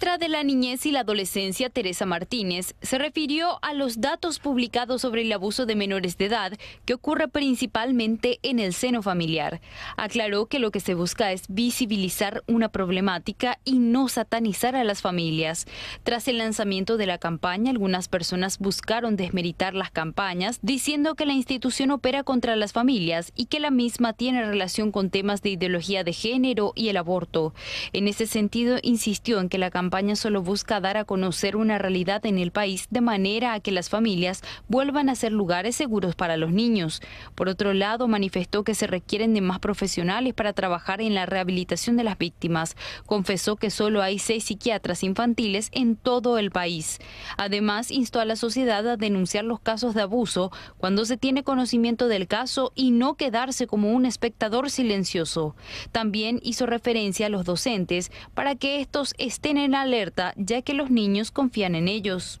ministra de la Niñez y la Adolescencia, Teresa Martínez, se refirió a los datos publicados sobre el abuso de menores de edad que ocurre principalmente en el seno familiar. Aclaró que lo que se busca es visibilizar una problemática y no satanizar a las familias. Tras el lanzamiento de la campaña, algunas personas buscaron desmeritar las campañas, diciendo que la institución opera contra las familias y que la misma tiene relación con temas de ideología de género y el aborto. En ese sentido, insistió en que la campaña la campaña solo busca dar a conocer una realidad en el país de manera a que las familias vuelvan a ser lugares seguros para los niños. Por otro lado, manifestó que se requieren de más profesionales para trabajar en la rehabilitación de las víctimas. Confesó que solo hay seis psiquiatras infantiles en todo el país. Además, instó a la sociedad a denunciar los casos de abuso cuando se tiene conocimiento del caso y no quedarse como un espectador silencioso. También hizo referencia a los docentes para que estos estén en alerta ya que los niños confían en ellos.